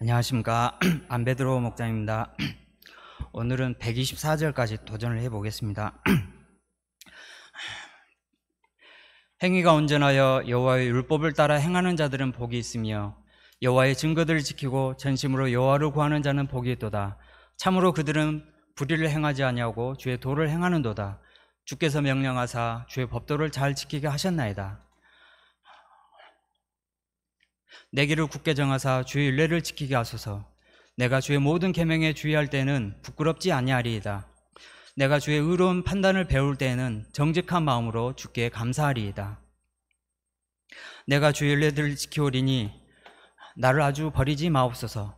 안녕하십니까 안베드로 목장입니다. 오늘은 124절까지 도전을 해보겠습니다. 행위가 온전하여 여호와의 율법을 따라 행하는 자들은 복이 있으며 여호와의 증거들을 지키고 전심으로 여호와를 구하는 자는 복이 있도다. 참으로 그들은 불의를 행하지 아니하고 주의 도를 행하는도다. 주께서 명령하사 주의 법도를 잘 지키게 하셨나이다. 내 길을 굳게 정하사 주의 윤례를 지키게 하소서. 내가 주의 모든 계명에 주의할 때는 부끄럽지 아니하리이다. 내가 주의 의로운 판단을 배울 때에는 정직한 마음으로 주께 감사하리이다. 내가 주의 윤례들을 지키오리니 나를 아주 버리지 마옵소서.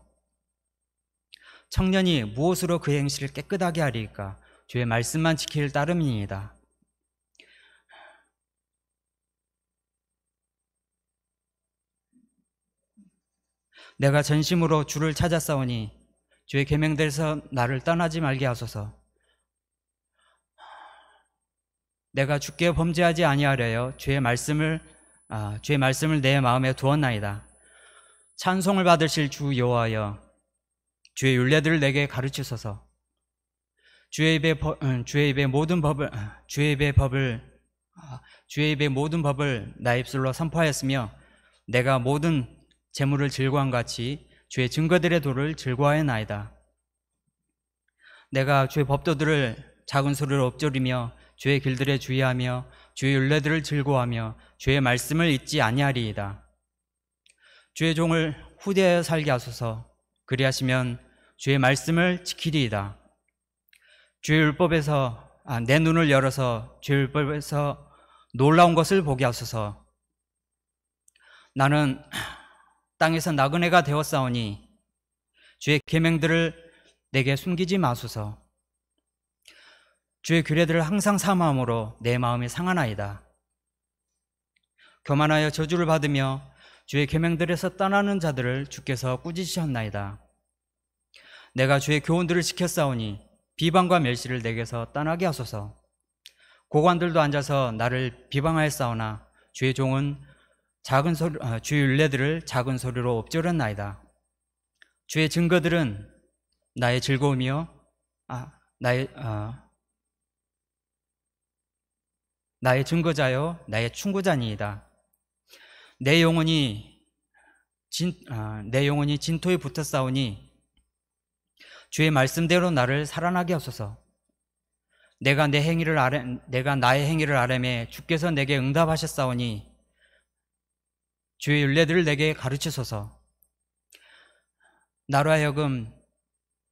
청년이 무엇으로 그 행실을 깨끗하게 하리까 주의 말씀만 지킬 따름이니이다. 내가 전심으로 주를 찾았사오니 주의 계명들에서 나를 떠나지 말게 하소서. 내가 주께 범죄하지 아니하려여 주의 말씀을 아, 주의 말씀을 내 마음에 두었나이다. 찬송을 받으실 주 여호와여 주의 율례들을 내게 가르치소서. 주의 입에 버, 주의 입에 모든 법을 주의 입에 법을 아, 주의 입에 모든 법을 나 입술로 선포하였으며 내가 모든 재물을 즐거함 같이 주의 증거들의 도를 즐거워하여 나이다. 내가 주의 법도들을 작은 소리로 엎조리며 주의 길들에 주의하며 주의 윤례들을 즐거워하며 주의 말씀을 잊지 아니하리이다. 주의 종을 후대하여 살게 하소서 그리하시면 주의 말씀을 지키리이다. 주의 율법에서 아, 내 눈을 열어서 주의 율법에서 놀라운 것을 보게 하소서 나는 땅에서 나그네가 되었사오니 주의 계명들을 내게 숨기지 마소서. 주의 규례들을 항상 사 삼함으로 내 마음이 상하나이다. 교만하여 저주를 받으며 주의 계명들에서 떠나는 자들을 주께서 꾸짖으셨나이다. 내가 주의 교훈들을 지켰사오니 비방과 멸시를 내게서 떠나게 하소서. 고관들도 앉아서 나를 비방하였사오나 주의 종은 작은 소리, 아, 주의 윤례들을 작은 소리로 엎조렸나이다. 주의 증거들은 나의 즐거움이요, 아, 나의 아, 나의 증거자요, 나의 충고자니이다. 내 영혼이 진, 아, 내 영혼이 진토에 붙어 싸우니 주의 말씀대로 나를 살아나게 하소서. 내가 내 행위를 아뢰, 내가 나의 행위를 아뢰매 주께서 내게 응답하셨사오니 주의 윤례들을 내게 가르치소서. 나로 하여금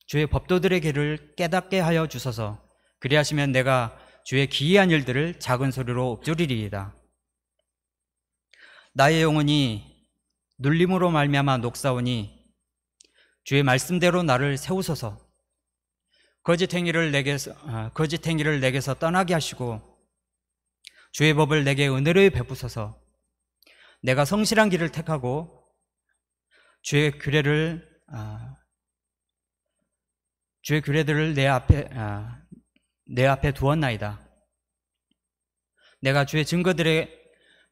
주의 법도들의 길을 깨닫게 하여 주소서. 그리하시면 내가 주의 기이한 일들을 작은 소리로 읊조리리이다. 나의 영혼이 눌림으로 말미암아 녹사오니 주의 말씀대로 나를 세우소서. 거짓 행위를 내게서 아, 거짓 행위를 내게서 떠나게 하시고 주의 법을 내게 은혜를 베푸소서. 내가 성실한 길을 택하고 주의 규례를 아, 주의 규례들을 내 앞에 아, 내 앞에 두었나이다. 내가 주의 증거들에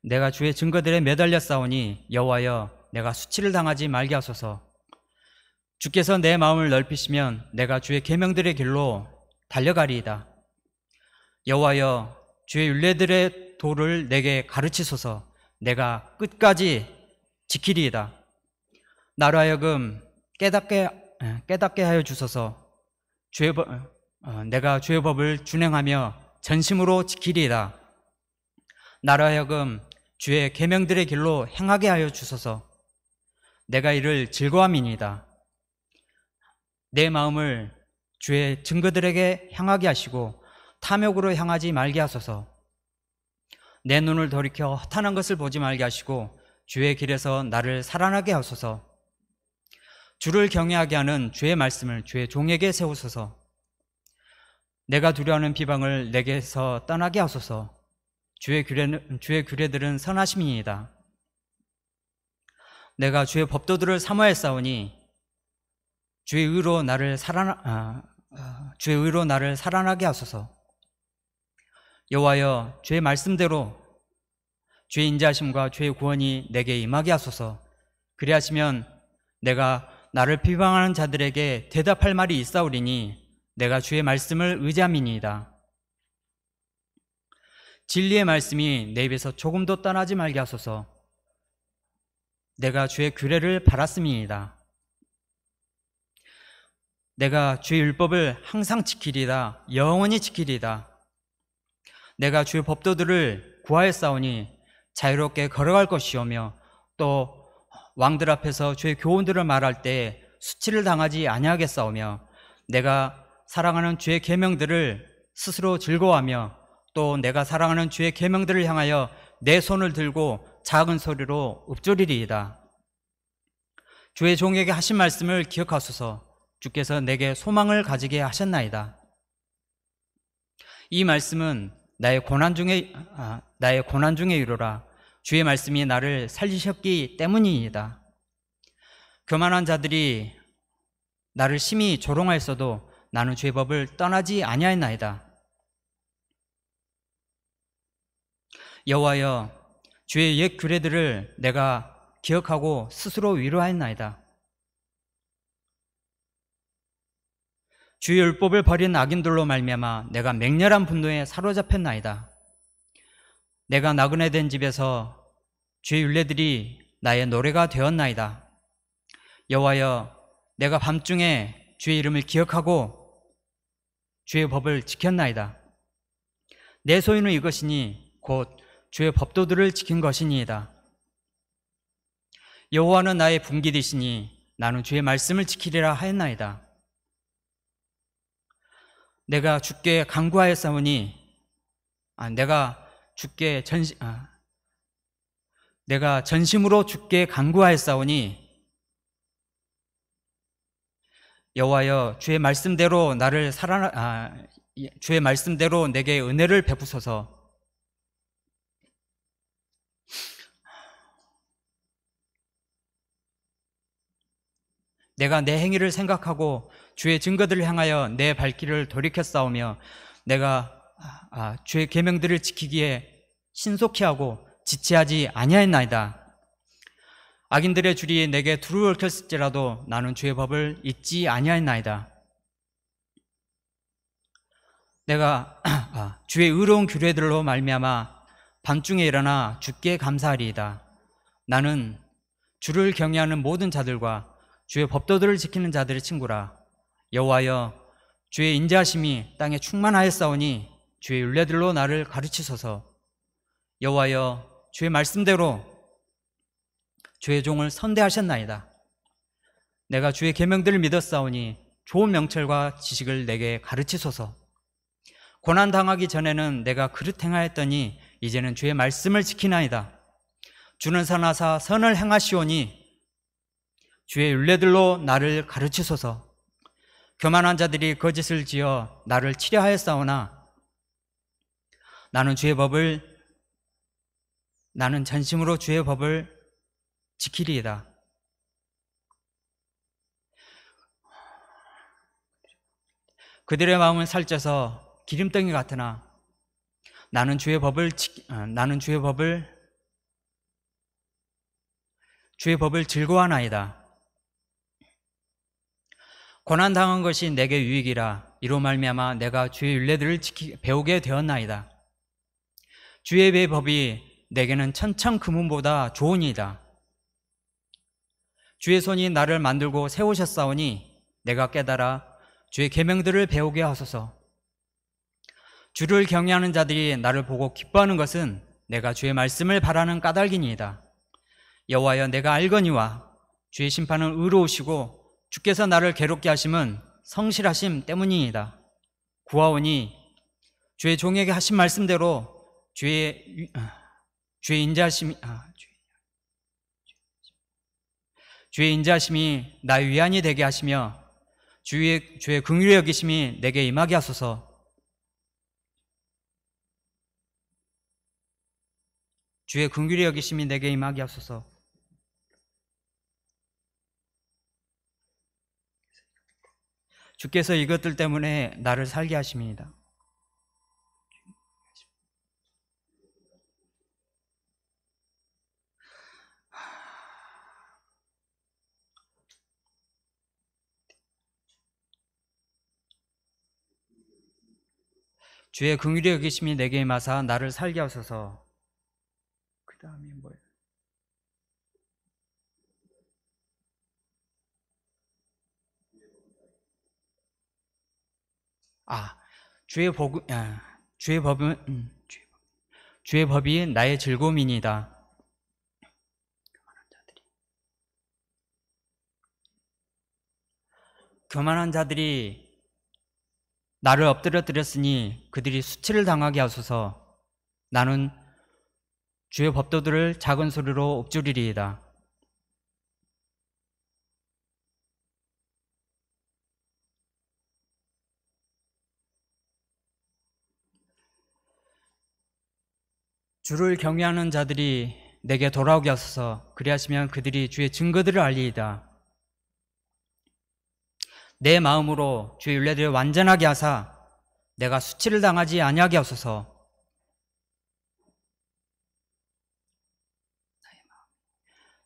내가 주의 증거들에 매달려 싸우니 여호와여 내가 수치를 당하지 말게 하소서. 주께서 내 마음을 넓히시면 내가 주의 계명들의 길로 달려가리이다. 여호와여 주의 율례들의 도를 내게 가르치소서. 내가 끝까지 지키리이다. 나라 하여금 깨닫게, 예, 깨닫게 하여 주소서 죄, 어, 어, 내가 죄의 법을 준행하며 전심으로 지키리이다. 나라 하여금 주의 계명들의 길로 행하게 하여 주소서 내가 이를 즐거함이니이다. 내 마음을 주의 증거들에게 향하게 하시고 탐욕으로 향하지 말게 하소서 내 눈을 돌이켜 허탄한 것을 보지 말게 하시고 주의 길에서 나를 살아나게 하소서. 주를 경외하게 하는 주의 말씀을 주의 종에게 세우소서. 내가 두려워하는 비방을 내게서 떠나게 하소서. 주의 규례는 주의 규례들은 선하심이니이다. 내가 주의 법도들을 사모했사오니 주의 의로 나를 살아 아, 아, 주의 의로 나를 살아나게 하소서. 여호와여 주의 말씀대로 주의 인자심과 주의 구원이 내게 임하게 하소서. 그리하시면 내가 나를 비방하는 자들에게 대답할 말이 있사오리니 내가 주의 말씀을 의지함이니이다. 진리의 말씀이 내 입에서 조금도 떠나지 말게 하소서. 내가 주의 규례를 바랐음이니이다. 내가 주의 율법을 항상 지키리다. 영원히 지키리다. 내가 주의 법도들을 구하였사오니 자유롭게 걸어갈 것이오며 또 왕들 앞에서 주의 교훈들을 말할 때 수치를 당하지 아니하겠사오며 내가 사랑하는 주의 계명들을 스스로 즐거워하며 또 내가 사랑하는 주의 계명들을 향하여 내 손을 들고 작은 소리로 읊조리리이다. 주의 종에게 하신 말씀을 기억하소서 주께서 내게 소망을 가지게 하셨나이다. 이 말씀은 나의 고난 중에 아, 나의 고난 중에 이르라 주의 말씀이 나를 살리셨기 때문이이다. 교만한 자들이 나를 심히 조롱하였어도 나는 주의 법을 떠나지 아니하였나이다. 여호와여 주의 옛 규례들을 내가 기억하고 스스로 위로하였나이다. 주의 율법을 버린 악인들로 말미암아 내가 맹렬한 분노에 사로잡혔나이다. 내가 나그네 된 집에서 주의 율례들이 나의 노래가 되었나이다. 여호와여, 내가 밤중에 주의 이름을 기억하고 주의 법을 지켰나이다. 내 소유는 이것이니 곧 주의 법도들을 지킨 것이니이다. 여호와는 나의 분기되시니 나는 주의 말씀을 지키리라 하였나이다. 내가 주께 간구하였사오니 아, 내가 주께 전심 아, 내가 전심으로 주께 간구하였사오니 여호와여 주의 말씀대로 나를 살아 아, 예, 주의 말씀대로 내게 은혜를 베푸소서 내가 내 행위를 생각하고 주의 증거들을 향하여 내 발길을 돌이켜 싸우며 내가 아, 아, 주의 계명들을 지키기에 신속히 하고 지체하지 아니하였나이다. 악인들의 줄이 내게 두루 얽혔을지라도 나는 주의 법을 잊지 아니하였나이다. 내가 아, 주의 의로운 규례들로 말미암아 밤중에 일어나 주께 감사하리이다. 나는 주를 경외하는 모든 자들과 주의 법도들을 지키는 자들의 친구라. 여호와여 주의 인자하심이 땅에 충만하였사오니 주의 윤례들로 나를 가르치소서 여호와여 주의 말씀대로 주의 종을 선대하셨나이다 내가 주의 계명들을 믿었사오니 좋은 명철과 지식을 내게 가르치소서 고난 당하기 전에는 내가 그릇 행하였더니 이제는 주의 말씀을 지키나이다 주는 산하사 선을 행하시오니 주의 윤례들로 나를 가르치소서 교만한 자들이 거짓을 지어 나를 치려하였사오나 나는 주의 법을 나는 전심으로 주의 법을 지키리이다. 그들의 마음은 살쪄서 기름덩이 같으나 나는 주의 법을 어, 나는 주의 법을 주의 법을 즐거워하나이다. 고난 당한 것이 내게 유익이라 이로 말미암아 내가 주의 윤례들을 지키, 배우게 되었나이다. 주의 배법이 내게는 천창 금은보다 좋으니이다. 주의 손이 나를 만들고 세우셨사오니 내가 깨달아 주의 계명들을 배우게 하소서. 주를 경외하는 자들이 나를 보고 기뻐하는 것은 내가 주의 말씀을 바라는 까닭이니이다. 여호와여 내가 알거니와 주의 심판은 의로우시고 주께서 나를 괴롭게 하심은 성실하심 때문이니다. 구하오니 주의 종에게 하신 말씀대로 주의 아, 주의 인자하심이 아, 주의 인자심이 나의 위안이 되게 하시며 주의 주의 긍휼히 여기심이 내게 임하게 하소서. 주의 긍휼히 여기심이 내게 임하게 하소서. 주께서 이것들 때문에 나를 살게 하십니다. 주의 긍휼의 여기심이 내게 임하사 나를 살게 하소서. 그 다음이 뭐예요? 아, 주의 복, 아, 주의 법은, 음, 주의, 법. 주의 법이 나의 즐거움이니다. 교만한 자들이 나를 엎드려드렸으니 그들이 수치를 당하게 하소서 나는 주의 법도들을 작은 소리로 읊조리리이다. 주를 경외하는 자들이 내게 돌아오게 하소서 그리하시면 그들이 주의 증거들을 알리이다 내 마음으로 주의 윤례들을 완전하게 하사 내가 수치를 당하지 아니하게 하소서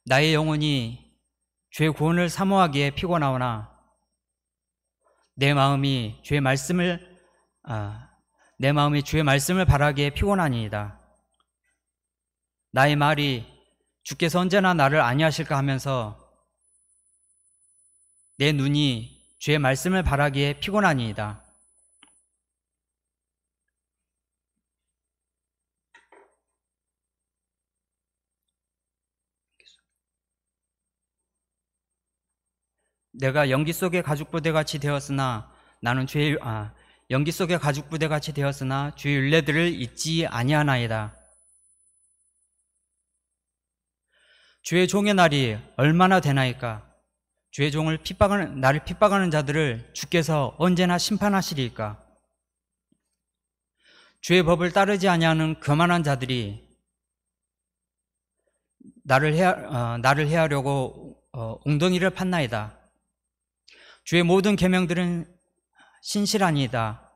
나의 영혼이 주의 구원을 사모하기에 피곤하오나 내 마음이 주의 말씀을 아, 내 마음이 주의 말씀을 바라기에 피곤하니이다. 나의 말이 주께서 언제나 나를 안니하실까 하면서 내 눈이 주의 말씀을 바라기에 피곤하니이다. 내가 연기 속의 가죽 부대 같이 되었으나 나는 주의 아 연기 속의 가죽 부대 같이 되었으나 주의 율례들을 잊지 아니하나이다. 주의 종의 날이 얼마나 되나이까? 주의 종을 핍박하는, 나를 핍박하는 자들을 주께서 언제나 심판하시리이까? 주의 법을 따르지 아니하는 거만한 자들이 나를 해 어, 나를 해하려고 어, 엉덩이를 판나이다. 주의 모든 계명들은 신실하니이다.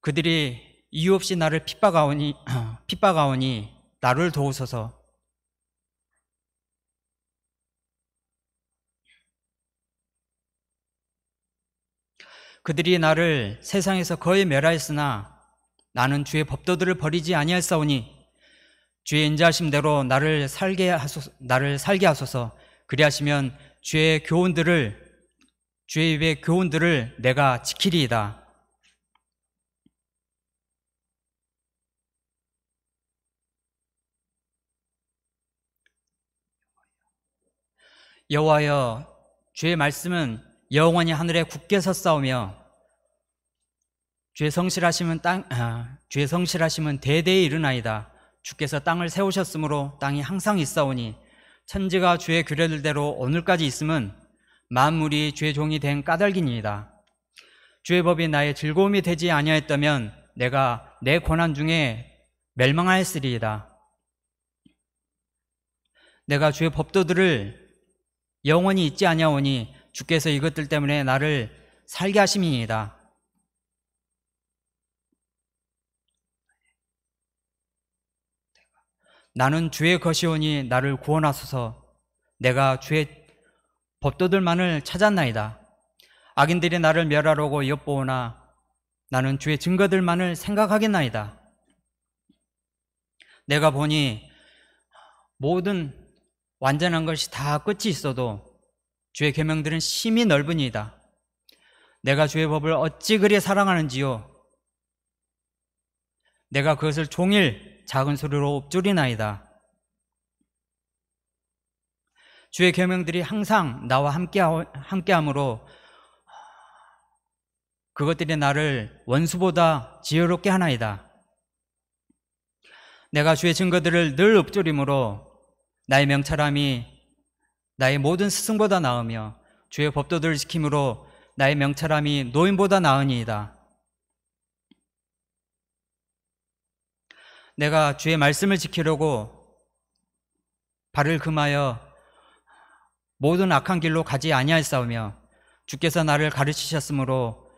그들이 이유 없이 나를 핍박하오니 핍박하오니 나를 도우소서. 그들이 나를 세상에서 거의 멸하였으나 나는 주의 법도들을 버리지 아니하였사오니 주의 인자심대로 나를 살게 하소서, 나를 살게 하소서 그리하시면 주의 교훈들을 주의 입의 교훈들을 내가 지키리이다. 여호와여 주의 말씀은 영원히 하늘에 굳게 서싸우며 죄 성실하시면 땅 아, 죄 성실하시면 대대에 이르나이다. 주께서 땅을 세우셨으므로 땅이 항상 있사오니 천지가 주의 규례들대로 오늘까지 있음은 만물이 죄 종이 된 까닭이니이다. 주의 법이 나의 즐거움이 되지 아니하였다면 내가 내 권한 중에 멸망하였으리이다. 내가 주의 법도들을 영원히 잊지 아니하오니 주께서 이것들 때문에 나를 살게 하심이니이다. 나는 주의 것이오니 나를 구원하소서 내가 주의 법도들만을 찾았나이다. 악인들이 나를 멸하려고 엿보오나 나는 주의 증거들만을 생각하겠나이다. 내가 보니 모든 완전한 것이 다 끝이 있어도 주의 계명들은 심히 넓으니이다. 내가 주의 법을 어찌 그리 사랑하는지요. 내가 그것을 종일 작은 소리로 엎조리나이다 주의 계명들이 항상 나와 함께 함께함으로 그것들이 나를 원수보다 지혜롭게 하나이다. 내가 주의 증거들을 늘 읊조림으로 나의 명철함이 나의 모든 스승보다 나으며 주의 법도들을 지킴으로 나의 명철함이 노인보다 나으니이다. 내가 주의 말씀을 지키려고 발을 금하여 모든 악한 길로 가지 아니하였사오며 주께서 나를 가르치셨으므로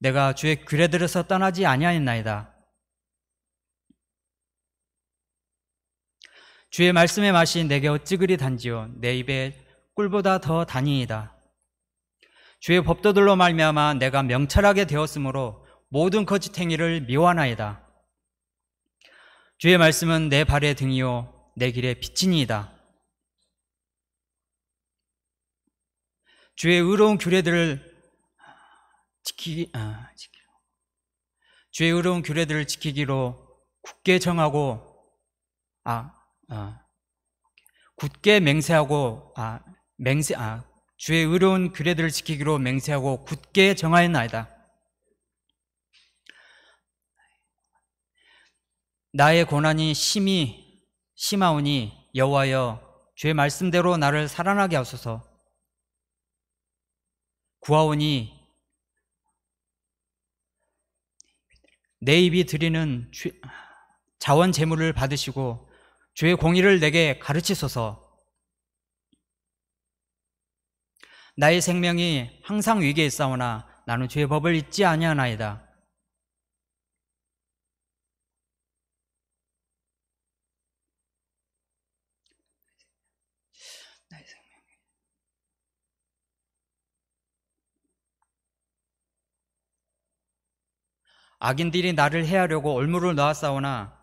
내가 주의 귀례들어서 떠나지 아니하였나이다. 주의 말씀의 맛이 내게 어찌 그리 단지요 내 입에 꿀보다 더 단이이다. 주의 법도들로 말미암아 내가 명철하게 되었으므로 모든 거짓 행위를 미워하나이다. 주의 말씀은 내 발의 등이요 내 길의 빛이니이다. 주의 의로운 규례들을 지키 아, 지키로 주의 의로운 규례들을 지키기로 굳게 정하고 아, 아 굳게 맹세하고 아 맹세 아 주의 의로운 규례들을 지키기로 맹세하고 굳게 정하였나이다. 나의 고난이 심히 심하오니 여호와여 주의 말씀대로 나를 살아나게 하소서 구하오니 내 입이 드리는 주, 자원 재물을 받으시고 주의 공의를 내게 가르치소서 나의 생명이 항상 위기에 싸우나 나는 주의 법을 잊지 아니하나이다 악인들이 나를 해하려고 얼물을 놓았사오나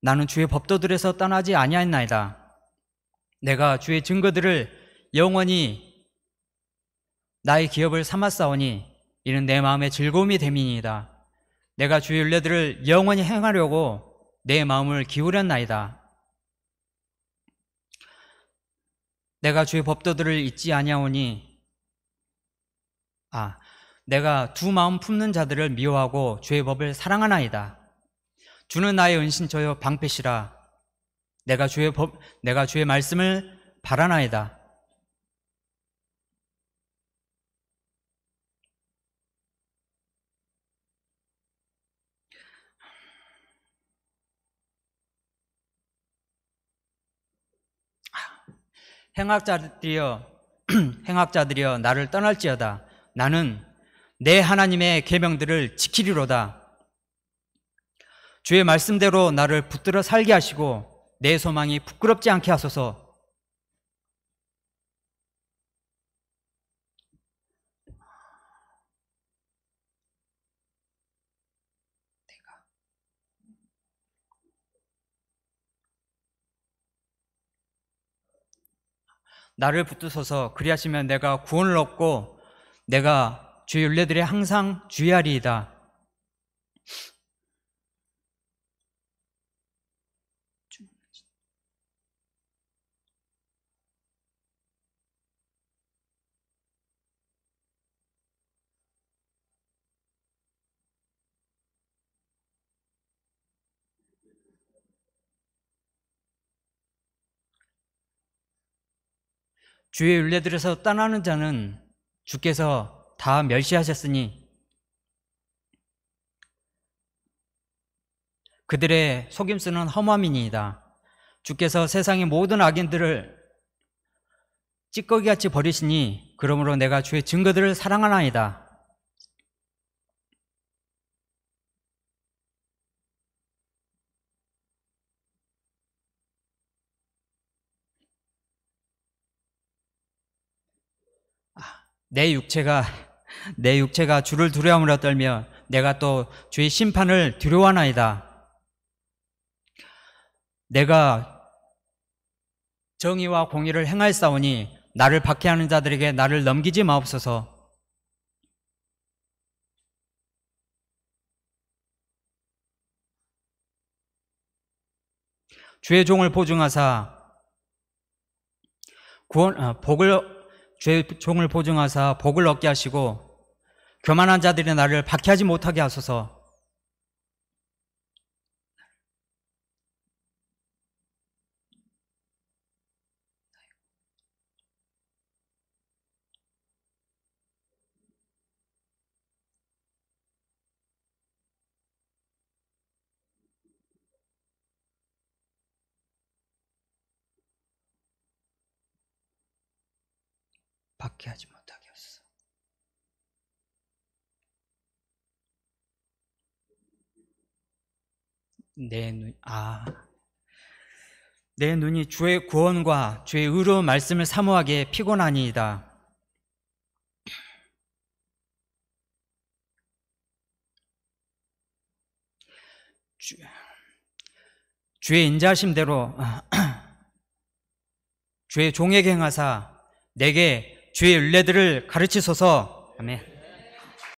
나는 주의 법도들에서 떠나지 아니하였나이다. 내가 주의 증거들을 영원히 나의 기업을 삼았사오니 이는 내 마음의 즐거움이 됨이니이다. 내가 주의 윤례들을 영원히 행하려고 내 마음을 기울였나이다. 내가 주의 법도들을 잊지 아니하오니 아 내가 두 마음 품는 자들을 미워하고 죄의 법을 사랑하나이다. 주는 나의 은신처요 방패시라. 내가 주의 법, 내가 주의 말씀을 바라나이다. 행악자들이여, 행악자들이여, 나를 떠날지어다. 나는 내 하나님의 계명들을 지키리로다. 주의 말씀대로 나를 붙들어 살게 하시고 내 소망이 부끄럽지 않게 하소서. 나를 붙드소서 그리하시면 내가 구원을 얻고 내가 주의 윤례들에 항상 주의하리이다. 주의 윤례들에서 떠나는 자는 주께서 다 멸시하셨으니 그들의 속임수는 허무함이니이다. 주께서 세상의 모든 악인들을 찌꺼기같이 버리시니 그러므로 내가 주의 증거들을 사랑하나이다. 아, 내 육체가 내 육체가 주를 두려움으로 떨며 내가 또 주의 심판을 두려워하나이다. 내가 정의와 공의를 행할사오니 나를 박해하는 자들에게 나를 넘기지 마옵소서. 주의 종을 보증하사 구원 아, 복을 주의 종을 보증하사 복을 얻게 하시고 교만한 자들이 나를 박해하지 못하게 하소서. 박해하지 못하게. 내 눈, 아. 내 눈이 주의 구원과 주의 의로운 말씀을 사모하게 피곤하니이다. 주, 의 인자심대로 주의 종에게 행하사 내게 주의 윤례들을 가르치소서 아멘.